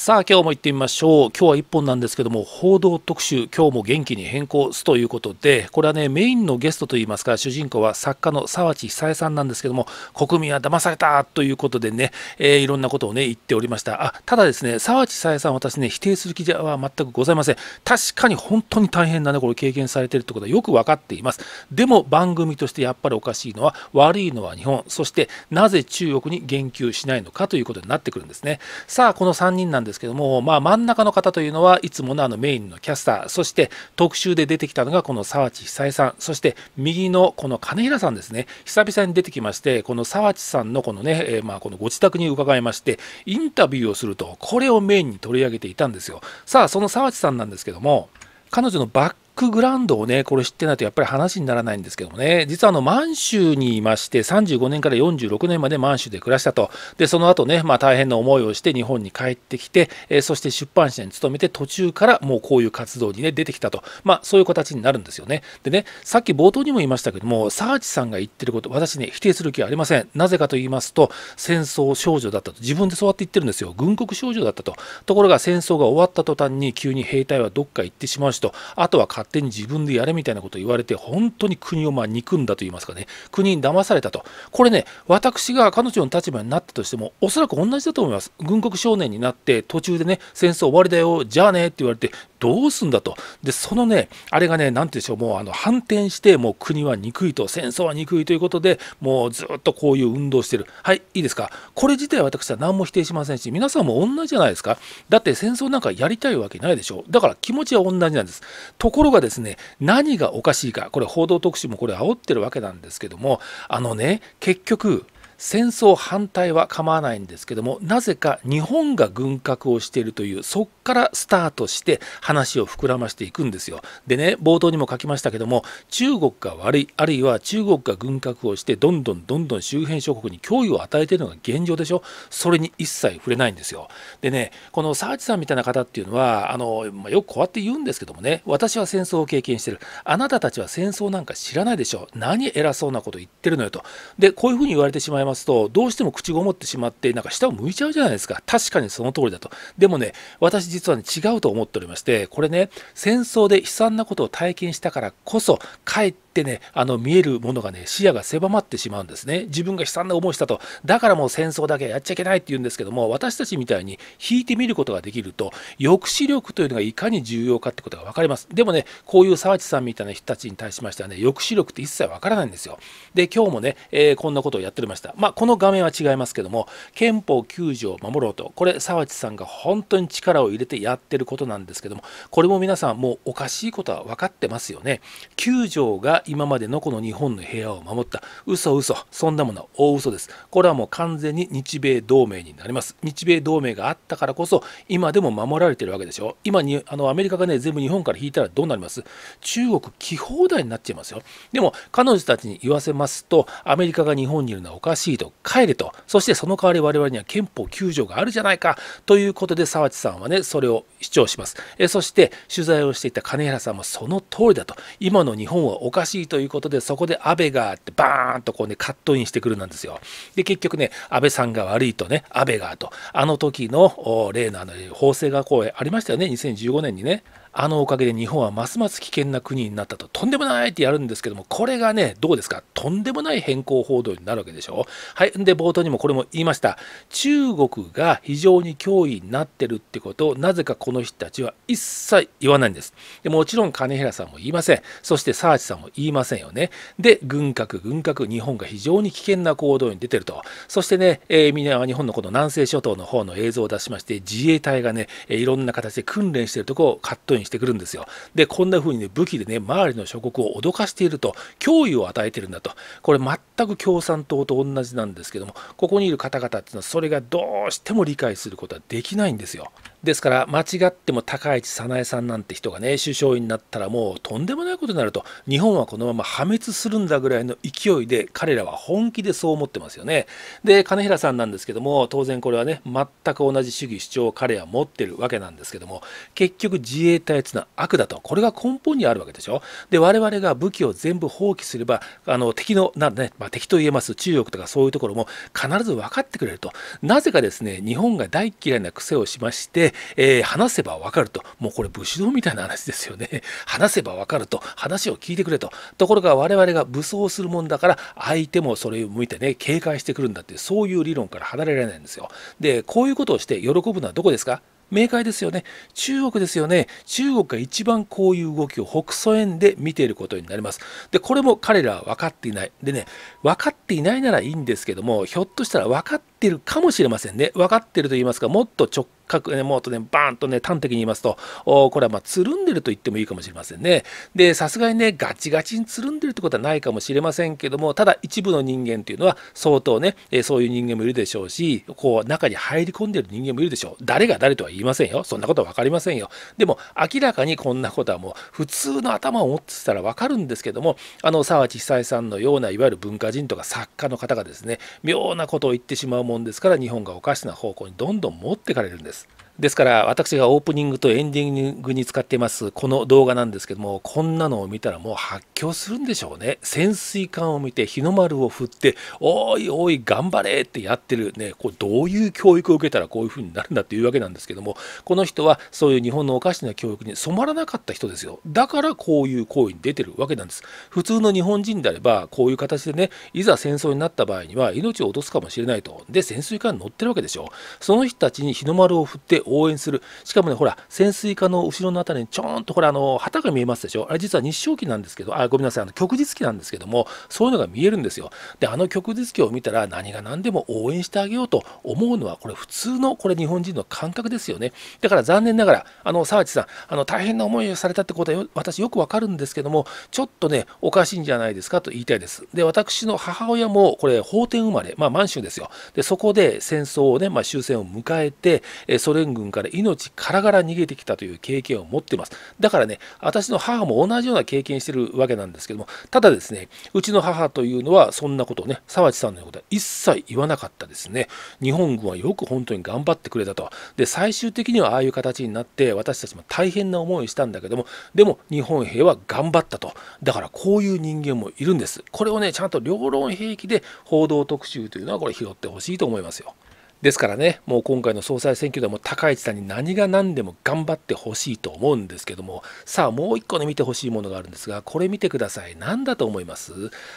さあ今日も行ってみましょう今日は1本なんですけども報道特集今日も元気に変更すということでこれはねメインのゲストといいますか主人公は作家の沢地久恵さんなんですけども国民は騙されたということでね、えー、いろんなことをね言っておりましたあただですね沢地久恵さん私ね否定する気では全くございません確かに本当に大変なねこれ経験されてるってことはよく分かっていますでも番組としてやっぱりおかしいのは悪いのは日本そしてなぜ中国に言及しないのかということになってくるんですねさあこの3人ですけども、まあ、真ん中の方というのはいつものあのメインのキャスターそして特集で出てきたのがこの沢地久江さんそして右のこの金平さんですね久々に出てきましてこの沢地さんのこのね、えー、まあこのご自宅に伺いましてインタビューをするとこれをメインに取り上げていたんですよさあその沢地さんなんですけども彼女のバックグラウンドをね、これ知ってないとやっぱり話にならないんですけどもね、実はあの満州にいまして、35年から46年まで満州で暮らしたと、でその後ね、まあ、大変な思いをして日本に帰ってきて、えー、そして出版社に勤めて、途中からもうこういう活動にね、出てきたと、まあ、そういう形になるんですよね。でね、さっき冒頭にも言いましたけども、サーチさんが言ってること、私ね、否定する気はありません。なぜかと言いますと、戦争少女だったと、自分でそうやって言ってるんですよ、軍国少女だったと。ところが戦争が終わった途端に、急に兵隊はどっか行ってしまうしと、あとは勝勝手に自分でやれみたいなことを言われて、本当に国をまあ憎んだと言いますかね、国に騙されたと。これね、私が彼女の立場になったとしても、おそらく同じだと思います。軍国少年になって、途中でね、戦争終わりだよ、じゃあねって言われて、どうすんだと。で、そのね、あれがね、なんて言うんでしょう、もうあの反転して、もう国は憎いと、戦争は憎いということで、もうずっとこういう運動してる。はい、いいですか。これ自体私は何も否定しませんし、皆さんも同じじゃないですか。だって戦争なんかやりたいわけないでしょ。だから気持ちは同じなんです。ところがはですね何がおかしいかこれ報道特集もこれ煽ってるわけなんですけどもあのね結局戦争反対は構わないんですけどもなぜか日本が軍拡をしているというそこからスタートして話を膨らましていくんですよ。でね冒頭にも書きましたけども中国が悪いあるいは中国が軍拡をしてどんどんどんどん周辺諸国に脅威を与えているのが現状でしょそれに一切触れないんですよ。でねこのサーチさんみたいな方っていうのはあの、まあ、よくこうやって言うんですけどもね私は戦争を経験してるあなたたちは戦争なんか知らないでしょ何偉そうなこと言ってるのよと。でこういうふうに言われてしまいますと、どうしても口ごもってしまって、なんか下を向いちゃうじゃないですか。確かにその通りだと。でもね、私実は、ね、違うと思っておりまして、これね、戦争で悲惨なことを体験したからこそ、かえってってねあの見えるものがね視野が狭まってしまうんですね自分が悲惨な思いしたとだからもう戦争だけやっちゃいけないって言うんですけども私たちみたいに引いてみることができると抑止力というのがいかに重要かってことが分かりますでもねこういう沢地さんみたいな人たちに対しましてはね抑止力って一切分からないんですよで今日もね、えー、こんなことをやっておりましたまあ、この画面は違いますけども憲法9条を守ろうとこれ沢地さんが本当に力を入れてやってることなんですけどもこれも皆さんもうおかしいことは分かってますよね9条が今までのこの日本の平和を守った嘘嘘そんなものは大嘘ですこれはもう完全に日米同盟になります日米同盟があったからこそ今でも守られてるわけでしょ今にあのアメリカがね全部日本から引いたらどうなります中国気放題になっちゃいますよでも彼女たちに言わせますとアメリカが日本にいるのはおかしいと帰れとそしてその代わり我々には憲法9条があるじゃないかということで沢地さんはねそれを主張しますえそして取材をしていた金原さんもその通りだと今の日本はおかしいしいということで、そこで安倍があってバーンとこうね、カットインしてくるなんですよ。で、結局ね、安倍さんが悪いとね、安倍がと、あの時の例のあの法制がこうありましたよね、2015年にね。あのおかげで日本はますます危険な国になったと、とんでもないってやるんですけども、これがね、どうですか、とんでもない変更報道になるわけでしょ。はい、で、冒頭にもこれも言いました、中国が非常に脅威になってるってことを、なぜかこの人たちは一切言わないんです。でもちろん金平さんも言いません、そしてサーチさんも言いませんよね。で、軍拡、軍拡、日本が非常に危険な行動に出てると、そしてね、えー、み日本のこの南西諸島の方の映像を出しまして、自衛隊がね、いろんな形で訓練してるとこをカットインにしてくるんですよ。で、こんな風にね、武器でね、周りの諸国を脅かしていると、脅威を与えてるんだと、これ、全く共産党と同じなんですけども、ここにいる方々っていうのは、それがどうしても理解することはできないんですよ。ですから間違っても高市早苗さんなんて人がね首相になったらもうとんでもないことになると日本はこのまま破滅するんだぐらいの勢いで彼らは本気でそう思ってますよね。で金平さんなんですけども当然これはね全く同じ主義主張を彼は持ってるわけなんですけども結局自衛隊っていうのは悪だとこれが根本にあるわけでしょ。で我々が武器を全部放棄すればあの敵のなん、ねまあ、敵と言えます中国とかそういうところも必ず分かってくれるとなぜかですね日本が大嫌いな癖をしましてで、えー、話せばわかると、もうこれ武士道みたいな話ですよね。話せばわかると、話を聞いてくれと。ところが我々が武装するもんだから、相手もそれを向いてね、警戒してくるんだって、そういう理論から離れられないんですよ。で、こういうことをして喜ぶのはどこですか明快ですよね。中国ですよね。中国が一番こういう動きを北蘇園で見ていることになります。で、これも彼らは分かっていない。でね、分かっていないならいいんですけども、ひょっとしたら分かってるかもしれませんね。分かってると言いますか、もっと直各、ね、もっとね、バーンとね、端的に言いますと、これはまあ、つるんでると言ってもいいかもしれませんね。で、さすがにね、ガチガチにつるんでるってことはないかもしれませんけども、ただ一部の人間というのは、相当ね、そういう人間もいるでしょうし、こう、中に入り込んでる人間もいるでしょう。誰が誰とは言いませんよ。そんなことは分かりませんよ。でも、明らかにこんなことはもう、普通の頭を持ってたら分かるんですけども、あの、沢地久さんのような、いわゆる文化人とか作家の方がですね、妙なことを言ってしまうもんですから、日本がおかしな方向にどんどん持ってかれるんです。ですから私がオープニングとエンディングに使っていますこの動画なんですけどもこんなのを見たらもう発狂するんでしょうね潜水艦を見て日の丸を振っておいおい頑張れってやってるねこれどういう教育を受けたらこういうふうになるんだっていうわけなんですけどもこの人はそういう日本のおかしな教育に染まらなかった人ですよだからこういう行為に出てるわけなんです普通の日本人であればこういう形でねいざ戦争になった場合には命を落とすかもしれないとで潜水艦に乗ってるわけでしょその人たちに日の丸を振って応援する、しかもね、ほら、潜水艦の後ろのあたりにちょんとほら、あの旗が見えますでしょ、あれ実は日照期なんですけど、あごめんなさい、あの旭日記なんですけども、そういうのが見えるんですよ。で、あの旭日記を見たら、何が何でも応援してあげようと思うのは、これ、普通の、これ、日本人の感覚ですよね。だから残念ながら、あの沢地さん、あの大変な思いをされたってことは、私、よくわかるんですけども、ちょっとね、おかしいんじゃないですかと言いたいです。で、私の母親も、これ、法典生まれ、まあ、満州ですよ。で、そこで戦争をね、まあ、終戦を迎えて、ソ連軍軍から命からがら逃げてきたという経験を持っていますだからね私の母も同じような経験してるわけなんですけどもただですねうちの母というのはそんなことをね沢地さんのことは一切言わなかったですね日本軍はよく本当に頑張ってくれたとで最終的にはああいう形になって私たちも大変な思いをしたんだけどもでも日本兵は頑張ったとだからこういう人間もいるんですこれをねちゃんと両論兵器で報道特集というのはこれ拾ってほしいと思いますよ。ですからね、もう今回の総裁選挙でも高市さんに何が何でも頑張ってほしいと思うんですけども、さあもう一個ね見てほしいものがあるんですが、これ見てください。何だと思います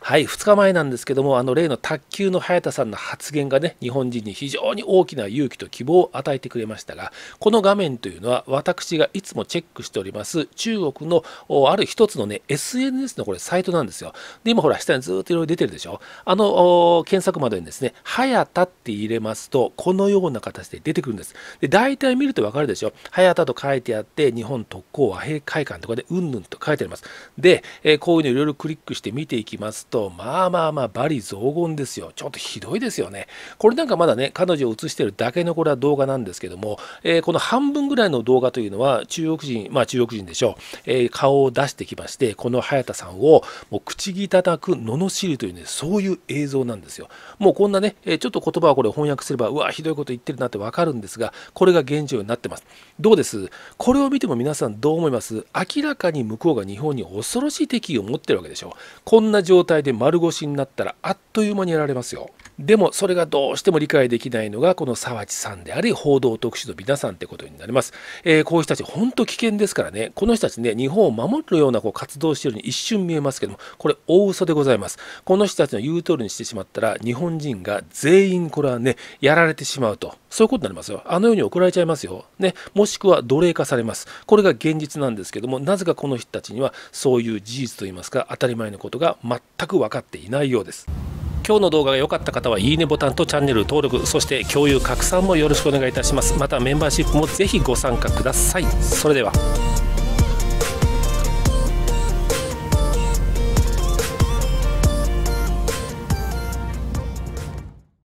はい、2日前なんですけども、あの例の卓球の早田さんの発言がね、日本人に非常に大きな勇気と希望を与えてくれましたが、この画面というのは私がいつもチェックしております中国のある一つのね、SNS のこれサイトなんですよ。で、今ほら下にずっといろいろ出てるでしょ。あの検索窓にですね、早田って入れますと、このような形で出てくるんです。で大体見ると分かるでしょ。早田と書いてあって日本特攻和平会館とかでうんぬんと書いてあります。で、えこういうのいろいろクリックして見ていきますとまあまあまあ罵詈雑言ですよ。ちょっとひどいですよね。これなんかまだね彼女を映してるだけのこれは動画なんですけども、えこの半分ぐらいの動画というのは中国人まあ中国人でしょう、え顔を出してきましてこの早田さんをもう口汚く罵るというねそういう映像なんですよ。もうこんなねちょっと言葉はこれ翻訳すればうわひどいこと言ってるなってわかるんですがこれが現状になってますどうですこれを見ても皆さんどう思います明らかに向こうが日本に恐ろしい敵意を持ってるわけでしょこんな状態で丸腰になったらあっという間にやられますよでもそれがどうしても理解できないのがこの沢地さんであり報道特集の皆さんってことになります、えー、こういう人たち本当危険ですからねこの人たちね日本を守るようなこう活動しているように一瞬見えますけどもこれ大嘘でございますこの人たちの言う通りにしてしまったら日本人が全員これはねやられてしまうとそういうことになりますよあのように怒られちゃいますよねもしくは奴隷化されますこれが現実なんですけどもなぜかこの人たちにはそういう事実といいますか当たり前のことが全く分かっていないようです今日の動画が良かった方はいいねボタンとチャンネル登録そして共有拡散もよろしくお願いいたしますまたメンバーシップもぜひご参加くださいそれでは